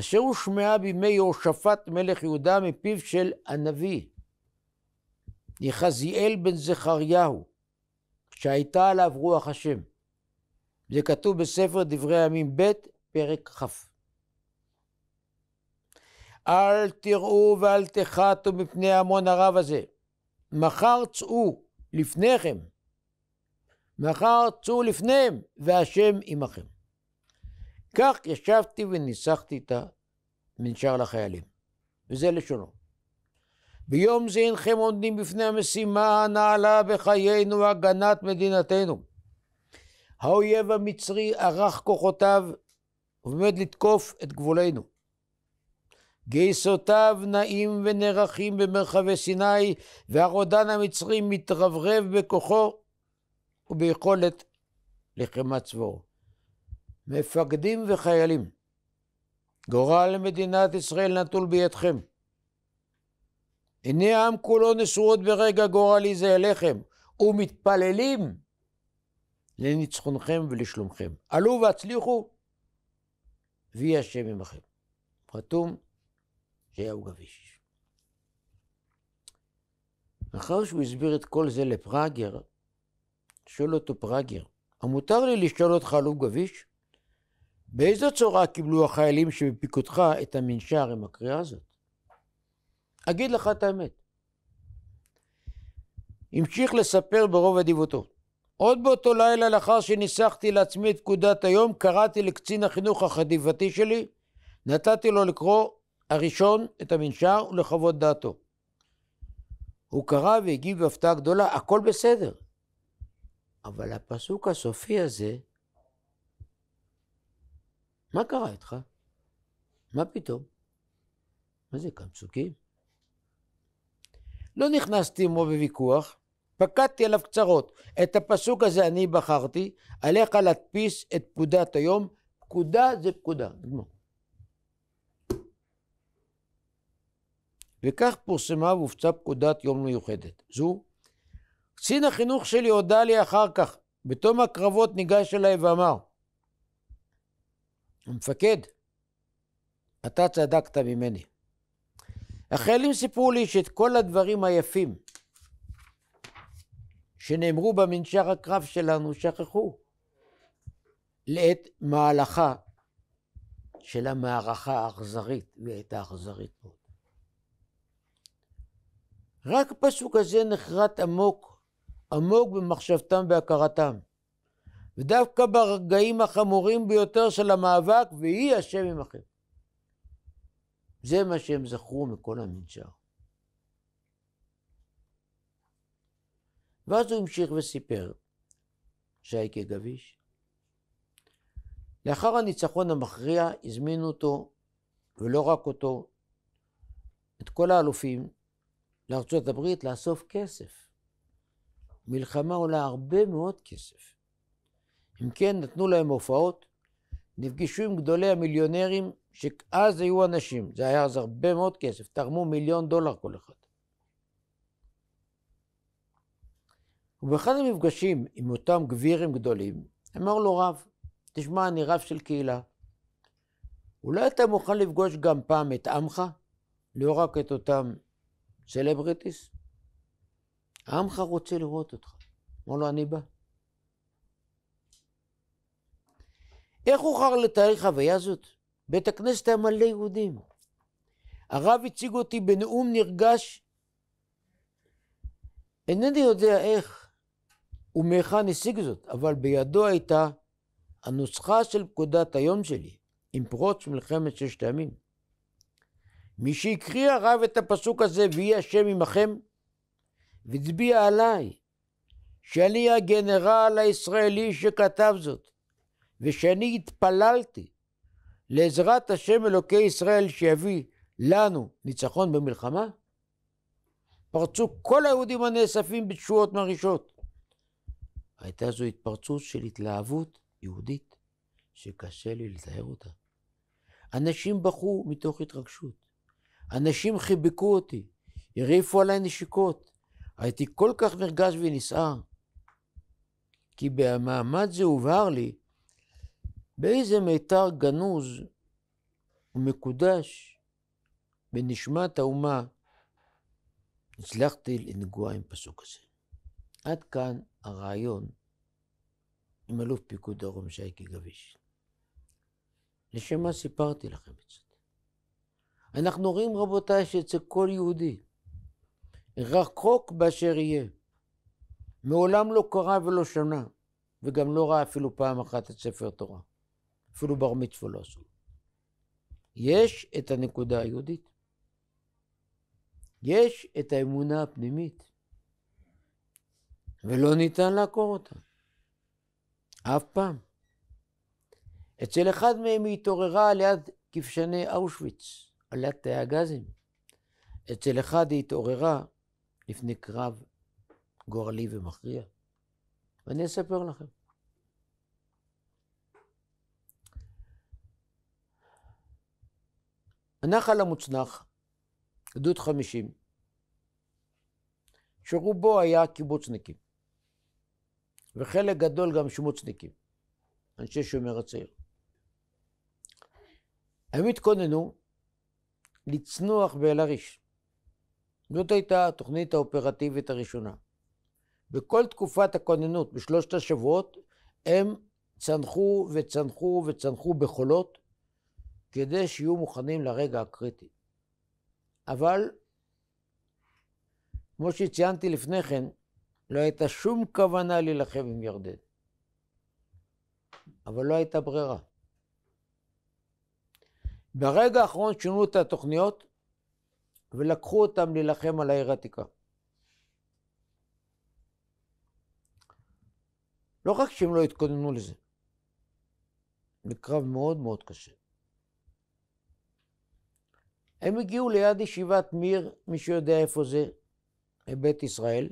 A: אשר הושמעה בימי יהושפט מלך יהודה מפיו של הנביא יחזיאל בן זכריהו, שהייתה עליו רוח השם. זה כתוב בספר דברי הימים ב', פרק כ'. אל תראו ואל תחתו מפני המון הרב הזה. מחר צאו לפניכם. מאחר צאו לפניהם, והשם עמכם. כך ישבתי וניסחתי את המנשר לחיילים, וזה לשונו. ביום זה אינכם עומדים בפני המשימה הנעלה בחיינו, הגנת מדינתנו. האויב המצרי ערך כוחותיו ועומד לתקוף את גבולנו. גייסותיו נעים ונערכים במרחבי סיני, והרודן המצרי מתרברב בכוחו וביכולת לחימת צבאו. מפקדים וחיילים, גורל מדינת ישראל נטול בידכם. עיני העם כולו נשואות ברגע גורלי זה אליכם, ומתפללים לניצחונכם ולשלומכם. עלו והצליחו, ויהיה השם עמכם. חתום שהיה גביש. לאחר שהוא הסביר את כל זה לפראגר, שואל אותו פראגר, המותר לי לשאול אותך על עוגביש? גביש? באיזו צורה קיבלו החיילים שבפיקודך את המנשר עם הקריאה הזאת? אגיד לך את האמת. המשיך לספר ברוב אדיבותו. עוד באותו לילה לאחר שניסחתי לעצמי את פקודת היום, קראתי לקצין החינוך החטיבתי שלי, נתתי לו לקרוא הראשון את המנשר ולחוות דעתו. הוא קרא והגיב בהפתעה גדולה, הכל בסדר. אבל הפסוק הסופי הזה, מה קרה איתך? מה פתאום? מה זה כאן פסוקים? לא נכנסתי עמו בוויכוח, פקדתי עליו קצרות. את הפסוק הזה אני בחרתי, עליך להדפיס את פקודת היום. פקודה זה פקודה, נגמר. וכך פורסמה והופצה פקודת יום מיוחדת. זו. קצין החינוך שלי הודה לי אחר כך, בתום הקרבות ניגש אליי ואמר, המפקד, אתה צדקת ממני. החיילים סיפרו לי שאת כל הדברים היפים שנאמרו במנשר הקרב שלנו שכחו לעת מהלכה של המערכה האכזרית, והיא הייתה אכזרית מאוד. רק הפסוק הזה נחרט עמוק, עמוק במחשבתם והכרתם. ודווקא ברגעים החמורים ביותר של המאבק, ויהי השם עמכם. זה מה שהם זכרו מכל המנשר. ואז הוא המשיך וסיפר, שייקה גביש, לאחר הניצחון המכריע הזמינו אותו, ולא רק אותו, את כל האלופים, לארצות הברית לאסוף כסף. מלחמה עולה הרבה מאוד כסף. אם כן, נתנו להם הופעות, נפגשו עם גדולי המיליונרים, שאז היו אנשים, זה היה אז הרבה מאוד כסף, תרמו מיליון דולר כל אחד. ובאחד המפגשים עם אותם גבירים גדולים, אמר לו רב, תשמע, אני רב של קהילה. אולי אתה מוכן לפגוש גם פעם את עמך? לא רק את אותם סלבריטיס. עמך רוצה לראות אותך. אמר לו, אני בא. איך אוכל לתאר חוויה זאת? בית הכנסת היה מלא יהודים. הרב הציג אותי בנאום נרגש. אינני יודע איך ומהיכן השיג זאת, אבל בידו הייתה הנוסחה של פקודת היום שלי, עם פרוץ מלחמת ששת הימים. מי שהקריא הרב את הפסוק הזה, ויהי השם עמכם, והצביע עליי, שאני הגנרל הישראלי שכתב זאת, ושאני התפללתי לעזרת השם אלוקי ישראל שיביא לנו ניצחון במלחמה? פרצו כל היהודים הנאספים בתשואות מרעישות. הייתה זו התפרצות של התלהבות יהודית שקשה לי לתאר אותה. אנשים בכו מתוך התרגשות. אנשים חיבקו אותי, הרעיפו עליי נשיקות. הייתי כל כך נרגש ונסער, כי במעמד זה הובהר לי באיזה מיתר גנוז ומקודש בנשמת האומה הצלחתי לנגוע עם פסוק הזה. עד כאן הרעיון עם אלוף פיקוד דרום שייקי גביש. לשם מה סיפרתי לכם את זה? אנחנו רואים, רבותיי, שאצל כל יהודי, רחוק באשר יהיה, מעולם לא קרא ולא שנה, וגם לא ראה אפילו פעם אחת את ספר תורה. אפילו בר מצווה לא עשו. יש את הנקודה היהודית. יש את האמונה הפנימית, ולא ניתן לעקור אותה. אף פעם. אצל אחד מהם היא התעוררה ליד כבשני אושוויץ. עלת תאי הגזים. אצל אחד היא התעוררה לפני קרב גורלי ומכריע. ואני אספר לכם. הנחל המוצנח, גדוד 50, שרובו היה קיבוצניקים, וחלק גדול גם שמוצניקים, אנשי שומר הצעיר. הם התכוננו לצנוח באל-עריש. זאת הייתה התוכנית האופרטיבית הראשונה. בכל תקופת הכוננות, בשלושת השבועות, הם צנחו וצנחו וצנחו בחולות, כדי שיהיו מוכנים לרגע הקריטי. אבל, כמו שציינתי לפני כן, לא הייתה שום כוונה להילחם עם ירדן. אבל לא הייתה ברירה. ברגע האחרון שינו את התוכניות ולקחו אותם להילחם על העיר העתיקה. לא רק שהם לא התכוננו לזה, זה קרב מאוד מאוד קשה. הם הגיעו ליד ישיבת מיר, מי שיודע איפה זה, בית ישראל.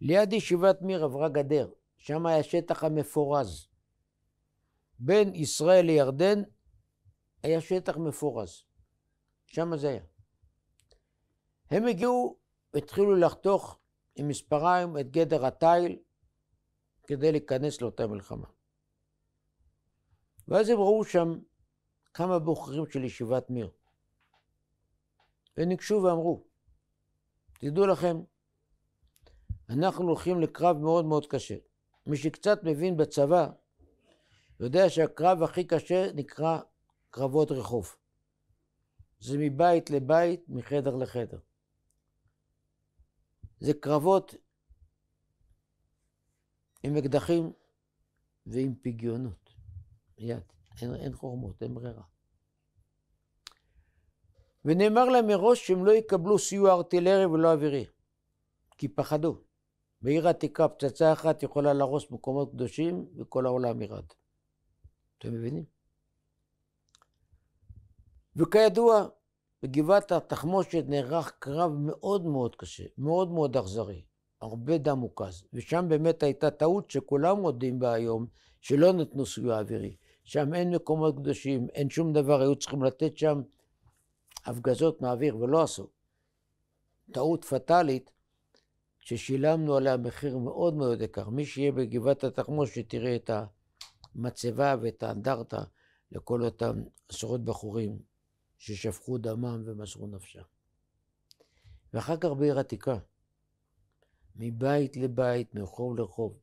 A: ליד ישיבת מיר עברה גדר, שם היה השטח המפורז בין ישראל לירדן היה שטח מפורז. שם זה היה. הם הגיעו, התחילו לחתוך עם מספריים את גדר התיל כדי להיכנס לאותה מלחמה. ואז הם ראו שם כמה בוחרים של ישיבת מיר. וניגשו ואמרו, תדעו לכם, אנחנו הולכים לקרב מאוד מאוד קשה. מי שקצת מבין בצבא, יודע שהקרב הכי קשה נקרא קרבות רחוב. זה מבית לבית, מחדר לחדר. זה קרבות עם אקדחים ועם פגיונות. יד, אין, אין חורמות, אין ברירה. ונאמר להם מראש שהם לא יקבלו סיוע ארטילרי ולא אווירי, כי פחדו. בעיר עתיקה פצצה אחת יכולה להרוס מקומות קדושים וכל העולם ירד. אתם מבינים? וכידוע, בגבעת התחמושת נערך קרב מאוד מאוד קשה, מאוד מאוד אכזרי. הרבה דם הוקז, ושם באמת הייתה טעות שכולם מודים בה היום, שלא נתנו סיוע אווירי. שם אין מקומות קדושים, אין שום דבר, היו צריכים לתת שם הפגזות מהאוויר, ולא עשו. טעות פטאלית ששילמנו עליה מחיר מאוד מאוד יקר. מי שיהיה בגבעת התחמושת יראה את המצבה ואת האנדרטה לכל אותם עשרות בחורים ששפכו דמם ומסרו נפשם. ואחר כך בעיר עתיקה, מבית לבית, מרחוב לרחוב.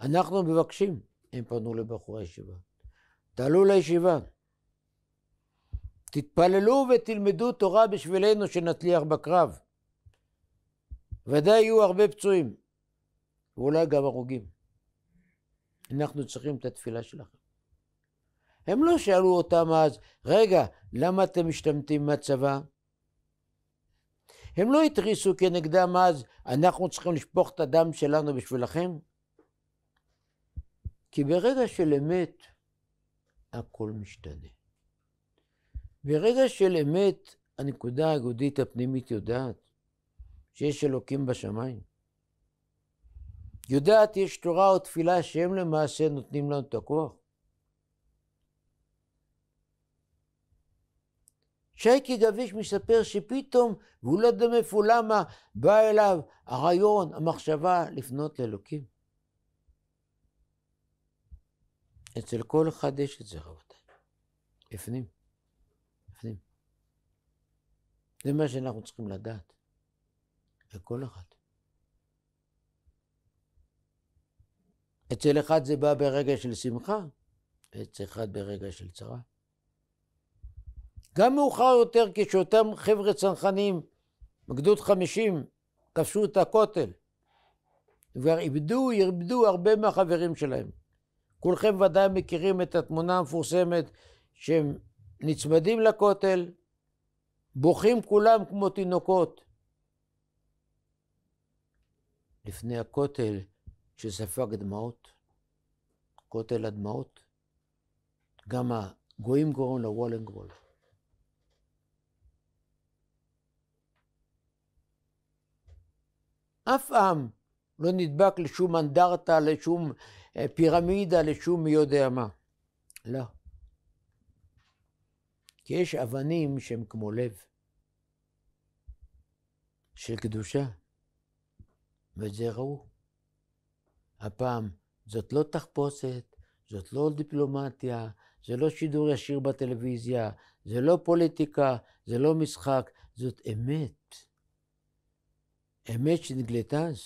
A: אנחנו מבקשים, הם פנו לבחורי הישיבה, תעלו לישיבה, תתפללו ותלמדו תורה בשבילנו שנצליח בקרב. ודאי יהיו הרבה פצועים, ואולי גם הרוגים. אנחנו צריכים את התפילה שלכם. הם לא שאלו אותם אז, רגע, למה אתם משתמטים מהצבא? הם לא התריסו כנגדם אז, אנחנו צריכים לשפוך את הדם שלנו בשבילכם? כי ברגע של אמת, הכל משתנה. ברגע של אמת, הנקודה האגודית הפנימית יודעת שיש אלוקים בשמיים. יודעת יש תורה או תפילה שהם למעשה נותנים לנו את הכוח. שייקי גביש מספר שפתאום, והוא לא יודע מאיפה למה, בא אליו הרעיון, המחשבה לפנות לאלוקים. אצל כל אחד יש את זה, רבותיי. בפנים. בפנים. זה מה שאנחנו צריכים לדעת. לכל אחד. אצל אחד זה בא ברגע של שמחה, אצל אחד ברגע של צרה. גם מאוחר יותר כשאותם חבר'ה צנחנים, בגדוד 50, כבשו את הכותל. כבר איבדו, איבדו הרבה מהחברים שלהם. כולכם ודאי מכירים את התמונה המפורסמת שהם נצמדים לכותל, בוכים כולם כמו תינוקות. לפני הכותל שספג דמעות, כותל הדמעות, גם הגויים קוראים לו וולנגרול. אף עם לא נדבק לשום אנדרטה, לשום אה, פירמידה, לשום מי יודע מה. לא. כי יש אבנים שהן כמו לב, של קדושה, ואת זה ראו. הפעם זאת לא תחפושת, זאת לא דיפלומטיה, זה לא שידור ישיר בטלוויזיה, זה לא פוליטיקה, זה לא משחק, זאת אמת. אמת שנגלתה אז.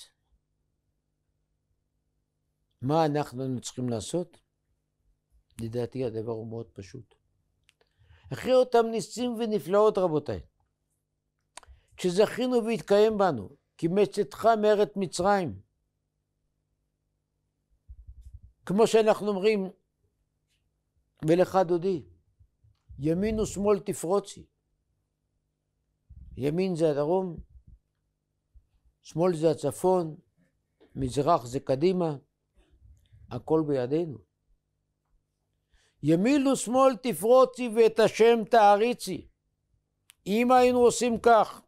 A: מה אנחנו צריכים לעשות? לדעתי הדבר הוא מאוד פשוט. אחרי אותם ניסים ונפלאות, רבותיי, כשזכינו והתקיים בנו, כי מצאתך מארץ מצרים. כמו שאנחנו אומרים, ולך דודי, ימין ושמאל תפרוצי. ימין זה הדרום, שמאל זה הצפון, מזרח זה קדימה, הכל בידינו. ימין ושמאל תפרוצי ואת השם תעריצי. אם היינו עושים כך,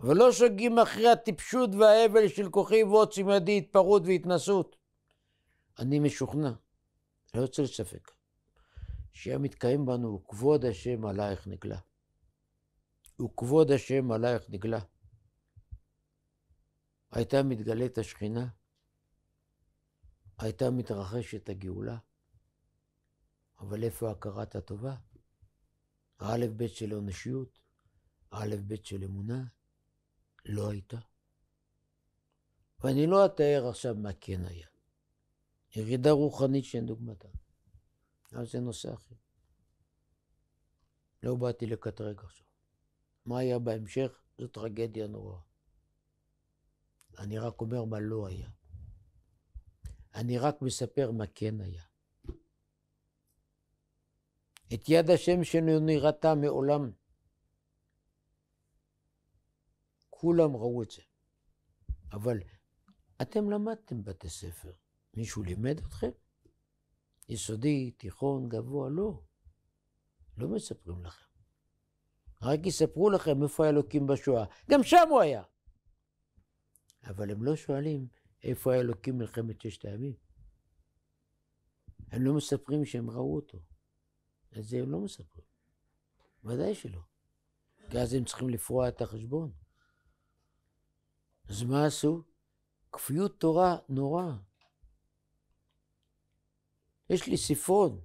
A: ולא שוגים אחרי הטיפשות והאבל של כוחי ועוצי מידי התפרעות והתנסות, אני משוכנע, לא יוצא לספק, שהיה מתקיים בנו, וכבוד השם עלייך נגלה. וכבוד השם עלייך נגלה. הייתה מתגלית השכינה, הייתה מתרחשת הגאולה, אבל איפה הכרת הטובה? האלף בית של אנושיות, האלף בית של אמונה, לא הייתה. ואני לא אתאר עכשיו מה כן היה. ירידה רוחנית שאין דוגמתה. אבל זה נושא אחר. לא באתי לקטרג עכשיו. מה היה בהמשך? זו טרגדיה נוראה. אני רק אומר מה לא היה. אני רק מספר מה כן היה. את יד השם שלא נראתה מעולם. כולם ראו את זה. אבל אתם למדתם בתי ספר. מישהו לימד אתכם? יסודי, תיכון, גבוה, לא. לא מספרים לכם. רק יספרו לכם איפה האלוקים בשואה. גם שם הוא היה. אבל הם לא שואלים איפה היה אלוקים מלחמת ששת הימים. הם לא מספרים שהם ראו אותו. את זה הם לא מספרים. ודאי שלא. כי אז הם צריכים לפרוע את החשבון. אז מה עשו? כפיות תורה נורא. יש לי ספרון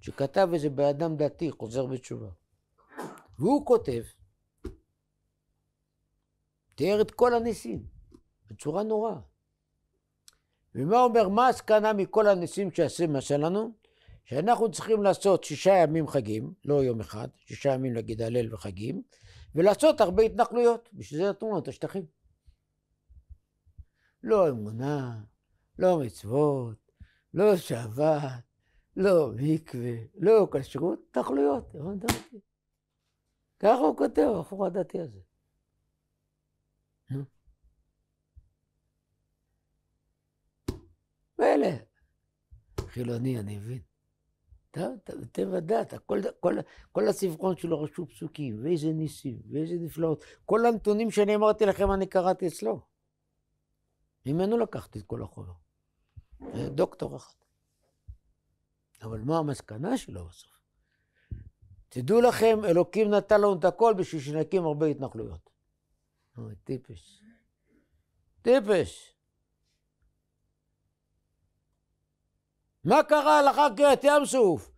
A: שכתב איזה באדם דתי, חוזר בתשובה. והוא כותב, תיאר את כל הניסים. בצורה נוראה. ומה אומר, מה הסקנה מכל הניסים שעשו מה שלנו? שאנחנו צריכים לעשות שישה ימים חגים, לא יום אחד, שישה ימים להגיד הלל וחגים, ולעשות הרבה התנחלויות, בשביל זה נתנו לנו את השטחים. לא אמונה, לא מצוות, לא שבת, לא מקווה, לא כשרות, התנחלויות, הבנת אותי? ככה הוא כותב, הבחור הדתי הזה. נו. מילא. חילוני, אני מבין. טבע דת, כל, כל, כל הסבכון שלו רשו פסוקים, ואיזה ניסים, ואיזה נפלאות. כל הנתונים שאני אמרתי לכם, אני קראתי אצלו. ממנו לקחתי את כל החומר. אה, דוקטור אחד. אבל מה המסקנה שלו בסוף? תדעו לכם, אלוקים נתן לנו את הכל בשביל שנקים הרבה התנחלויות. טיפש. טיפש. מה קרה לך קריעת ים סוף?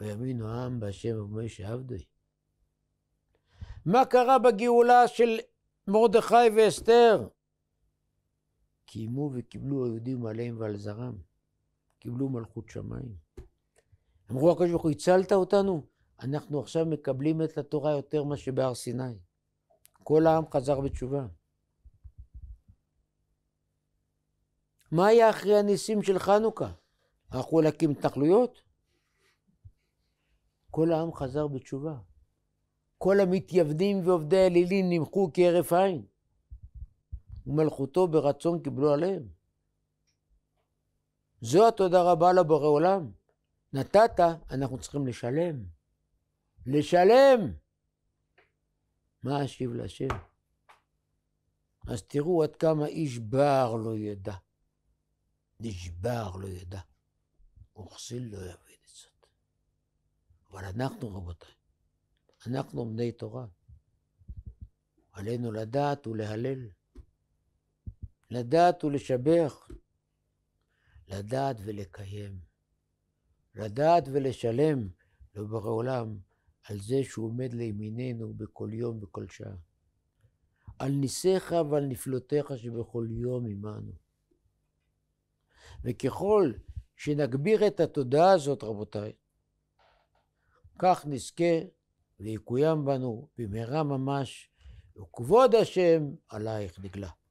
A: וימינו העם בהשם ובמשה עבדי. מה קרה בגאולה של מרדכי ואסתר? קיימו וקיבלו היהודים עליהם ועל זרם. קיבלו מלכות שמיים. אמרו הקדוש ברוך הוא, הצלת אותנו? אנחנו עכשיו מקבלים את התורה יותר מאשר בהר סיני. כל העם חזר בתשובה. מה היה אחרי הניסים של חנוכה? הלכו להקים התנחלויות? כל העם חזר בתשובה. כל המתייוונים ועובדי האלילים נמחו כהרף עין. ומלכותו ברצון קיבלו עליהם. זו התודה רבה לבורא עולם. נתת, אנחנו צריכים לשלם. לשלם! מה אשיב להשם? אז תראו עד כמה איש בר לא ידע. נשבר לא ידע, וכסיל לא יבין עצות. אבל אנחנו, רבותיי, אנחנו בני תורה. עלינו לדעת ולהלל, לדעת ולשבח, לדעת ולקיים, לדעת ולשלם לבורא עולם על זה שהוא עומד לימיננו בכל יום, בכל שעה. על ניסיך ועל נפלותיך שבכל יום עמנו. וככל שנגביר את התודעה הזאת, רבותיי, כך נזכה ויקוים בנו במהרה ממש, וכבוד השם עלייך נגלה.